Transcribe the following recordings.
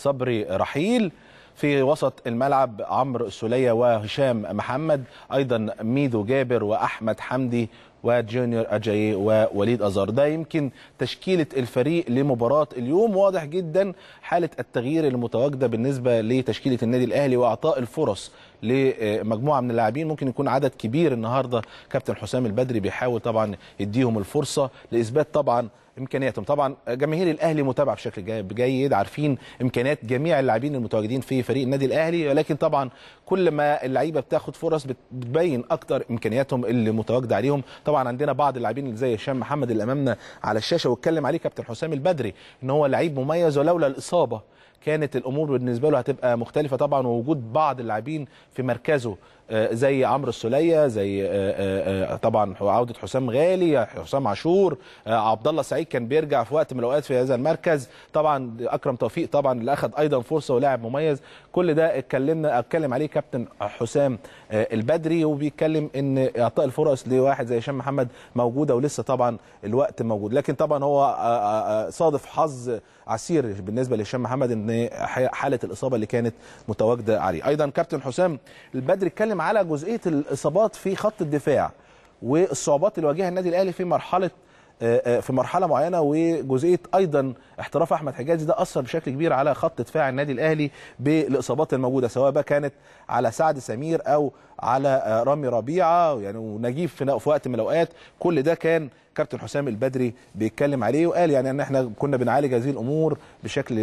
صبري رحيل في وسط الملعب عمرو السولية وهشام محمد أيضا ميدو جابر وأحمد حمدي وجونيور أجاي ووليد أزار ده يمكن تشكيلة الفريق لمباراة اليوم واضح جدا حالة التغيير المتواجدة بالنسبة لتشكيلة النادي الأهلي وإعطاء الفرص لمجموعة من اللاعبين ممكن يكون عدد كبير النهاردة كابتن حسام البدري بيحاول طبعا يديهم الفرصة لإثبات طبعا امكانياتهم طبعا جماهير الاهلي متابعه بشكل جيد عارفين امكانيات جميع اللاعبين المتواجدين في فريق النادي الاهلي ولكن طبعا كل ما اللعيبه بتاخد فرص بتبين اكتر امكانياتهم اللي متواجده عليهم طبعا عندنا بعض اللاعبين زي هشام محمد اللي امامنا على الشاشه واتكلم عليه كابتن حسام البدري ان هو لعيب مميز ولولا الاصابه كانت الامور بالنسبه له هتبقى مختلفه طبعا ووجود بعض اللاعبين في مركزه آه، زي عمرو السوليه زي آه، آه، طبعا عوده حسام غالي حسام عاشور عبد الله سعيد كان بيرجع في وقت من الاوقات في هذا المركز طبعا اكرم توفيق طبعا اللي اخذ ايضا فرصه ولاعب مميز كل ده اتكلمنا اتكلم عليه كابتن حسام البدري وبيتكلم ان اعطاء الفرص لواحد زي هشام محمد موجوده ولسه طبعا الوقت موجود لكن طبعا هو صادف حظ عسير بالنسبه لهشام محمد ان يعني حاله الاصابه اللي كانت متواجده عليه ايضا كابتن حسام البدر اتكلم على جزئيه الاصابات في خط الدفاع والصعوبات اللي واجهها النادي الاهلي في مرحله آه، آه، في مرحله معينه وجزئيه ايضا احتراف احمد حجازي ده اثر بشكل كبير على خط دفاع النادي الاهلي بالاصابات الموجوده سواء بقى كانت على سعد سمير او على آه، رامي ربيعه يعني ونجيب في وقت من الاوقات كل ده كان كابتن حسام البدري بيتكلم عليه وقال يعني ان احنا كنا بنعالج هذه الامور بشكل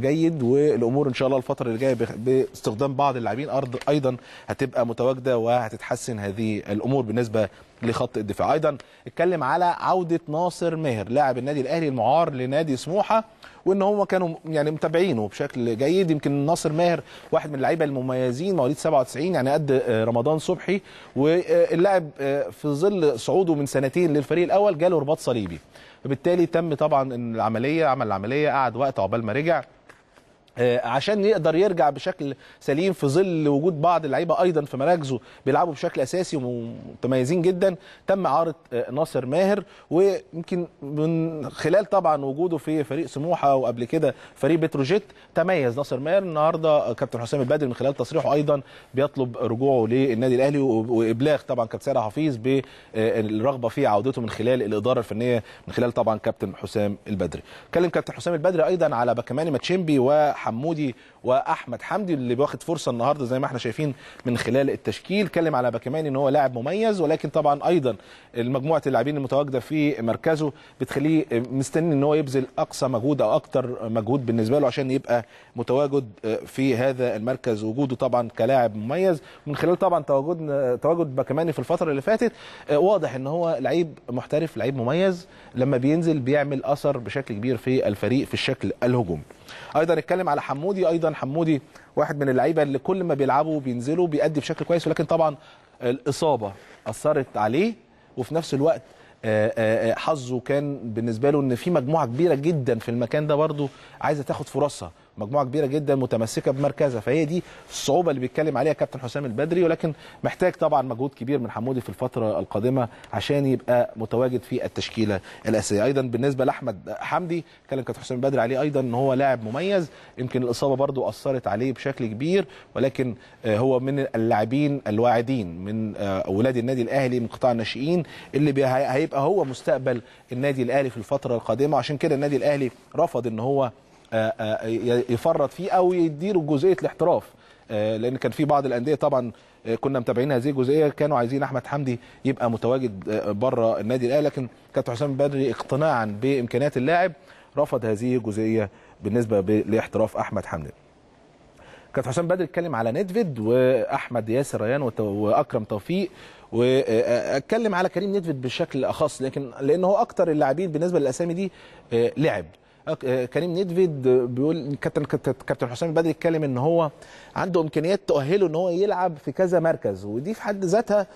جيد والامور ان شاء الله الفتره اللي جايه باستخدام بعض اللاعبين ارض ايضا هتبقى متواجده وهتتحسن هذه الامور بالنسبه لخط الدفاع ايضا اتكلم على عوده ناصر ماهر لاعب النادي الاهلي المعار لنادي سموحه وان هم كانوا يعني متابعينه بشكل جيد يمكن ناصر ماهر واحد من اللعيبه المميزين مواليد 97 يعني قد رمضان صبحي واللاعب في ظل صعوده من سنتين للفريق الاول جاله رباط صليبي فبالتالي تم طبعا العمليه عمل العمليه قعد وقت عقبال ما رجع آه، عشان يقدر يرجع بشكل سليم في ظل وجود بعض اللعيبه ايضا في مراكزه بيلعبوا بشكل اساسي ومتميزين جدا تم اعاره آه، ناصر ماهر ويمكن من خلال طبعا وجوده في فريق سموحه وقبل كده فريق بتروجيت تميز ناصر ماهر النهارده آه، كابتن حسام البدري من خلال تصريحه ايضا بيطلب رجوعه للنادي الاهلي وابلاغ طبعا كابتن سارة حفيظ بالرغبه في عودته من خلال الاداره الفنيه من خلال طبعا كابتن حسام البدري اتكلم كابتن حسام البدري ايضا على باكماني ماتشيمبي و حمودي واحمد حمدي اللي واخد فرصه النهارده زي ما احنا شايفين من خلال التشكيل اتكلم على باكيماني ان هو لاعب مميز ولكن طبعا ايضا مجموعه اللاعبين المتواجده في مركزه بتخليه مستني ان هو يبذل اقصى مجهود او اكتر مجهود بالنسبه له عشان يبقى متواجد في هذا المركز وجوده طبعا كلاعب مميز من خلال طبعا تواجد تواجد باكيماني في الفتره اللي فاتت واضح ان هو لعيب محترف لعيب مميز لما بينزل بيعمل اثر بشكل كبير في الفريق في الشكل الهجومي ايضا اتكلم على حمودي ايضا حمودي واحد من اللعيبه اللي كل ما بيلعبوا بينزلوا بيأدي بشكل كويس ولكن طبعا الاصابه اثرت عليه وفي نفس الوقت آه، آه، آه، حظه كان بالنسبه له ان في مجموعه كبيره جدا في المكان ده برضه عايزه تاخد فرصها مجموعه كبيره جدا متمسكه بمركزها فهي دي الصعوبه اللي بيتكلم عليها كابتن حسام البدري ولكن محتاج طبعا مجهود كبير من حمودي في الفتره القادمه عشان يبقى متواجد في التشكيله الاساسيه ايضا بالنسبه لاحمد حمدي اتكلم كابتن حسام البدري عليه ايضا ان هو لاعب مميز يمكن الاصابه برضو اثرت عليه بشكل كبير ولكن هو من اللاعبين الواعدين من اولاد النادي الاهلي من قطاع الناشئين اللي هيبقى هو مستقبل النادي الاهلي في الفتره القادمه عشان كده النادي الاهلي رفض ان هو آه، آه، يفرط فيه او يديله جزئيه الاحتراف آه، لان كان في بعض الانديه طبعا كنا متابعين هذه الجزئيه كانوا عايزين احمد حمدي يبقى متواجد بره النادي الاهلي لكن كابتن حسام بدري اقتناعا بامكانيات اللاعب رفض هذه الجزئيه بالنسبه لاحتراف احمد حمدي كابتن حسام بدري اتكلم على نيدفيد واحمد ياسر ريان واكرم توفيق واتكلم على كريم نيدفيد بشكل اخص لكن لان هو اكتر اللاعبين بالنسبه للاسامي دي لعب آه، كريم نيدفيد بيقول كابتن كابتن حسام البدري اتكلم ان هو عنده امكانيات تؤهله ان هو يلعب في كذا مركز ودي في حد ذاتها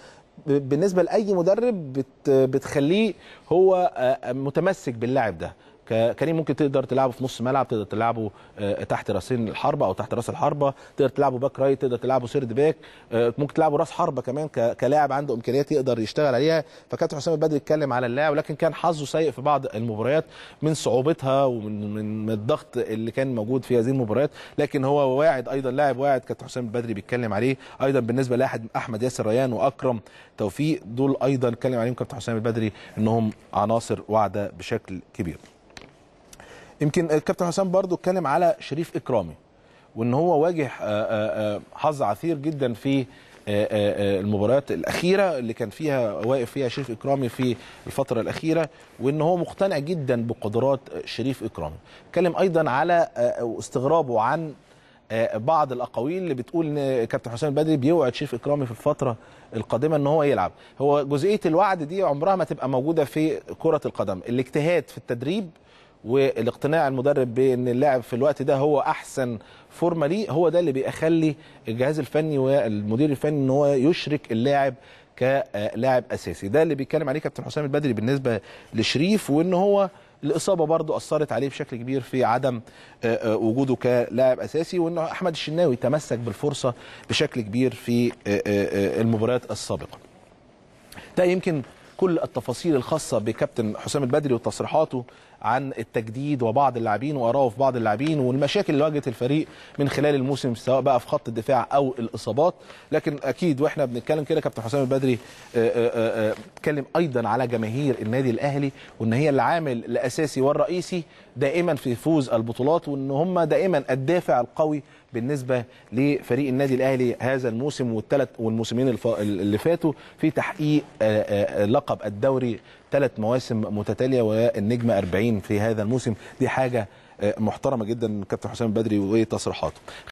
بالنسبه لاي مدرب بتخليه هو آه، متمسك باللاعب ده كريم ممكن تقدر تلعبه في نص ملعب تقدر تلعبه آه، تحت راسين الحربه او تحت راس الحربه تقدر تلعبه باك رايت تقدر تلعبه سيرد باك آه، ممكن تلعبه راس حربه كمان كلاعب عنده امكانيات يقدر يشتغل عليها فكابتن حسام البدري اتكلم على اللاعب ولكن كان حظه سيء في بعض المباريات من صعوبتها ومن من الضغط اللي كان موجود في هذه المباريات لكن هو واعد ايضا لاعب واعد كابتن حسام البدري بيتكلم عليه ايضا بالنسبه لاحد احمد ياسر ريان واكرم توفيق دول ايضا اتكلم عليهم كابتن حسام البدري انهم عناصر واعده بشكل كبير يمكن الكابتن حسام برضو اتكلم على شريف اكرامي وان هو واجه آه، آه، آه، حظ عثير جدا في المباريات الاخيره اللي كان فيها واقف فيها شريف اكرامي في الفتره الاخيره وان هو مقتنع جدا بقدرات شريف اكرامي اتكلم ايضا على استغرابه عن بعض الاقاويل اللي بتقول ان كابتن حسام البدري بيوعد شريف اكرامي في الفتره القادمه ان هو يلعب هو جزئيه الوعد دي عمرها ما تبقى موجوده في كره القدم الاجتهاد في التدريب والاقتناع المدرب بان اللاعب في الوقت ده هو احسن فورمه ليه هو ده اللي بيخلي الجهاز الفني والمدير الفني ان هو يشرك اللاعب كلاعب اساسي ده اللي بيتكلم عليه كابتن حسام البدري بالنسبه لشريف وان هو الاصابه برضو اثرت عليه بشكل كبير في عدم آه، آه، وجوده كلاعب اساسي وان احمد الشناوي تمسك بالفرصه بشكل كبير في آه، المباريات السابقه ده يمكن كل التفاصيل الخاصة بكابتن حسام البدري وتصريحاته عن التجديد وبعض اللاعبين وآراءه في بعض اللاعبين والمشاكل اللي واجهت الفريق من خلال الموسم سواء بقى في خط الدفاع أو الإصابات لكن أكيد وإحنا بنتكلم كده كابتن حسام البدري اتكلم آه، آه، آه، أيضا على جماهير النادي الأهلي وإن هي العامل الأساسي والرئيسي دائما في فوز البطولات وإن هم دائما الدافع القوي بالنسبه لفريق النادي الاهلي هذا الموسم والثلاث والموسمين اللي فاتوا في تحقيق آه، آه، آه، لقب الدوري ثلاث مواسم متتاليه والنجم 40 في هذا الموسم دي حاجه محترمه جدا كابتن حسام بدري وتصريحاته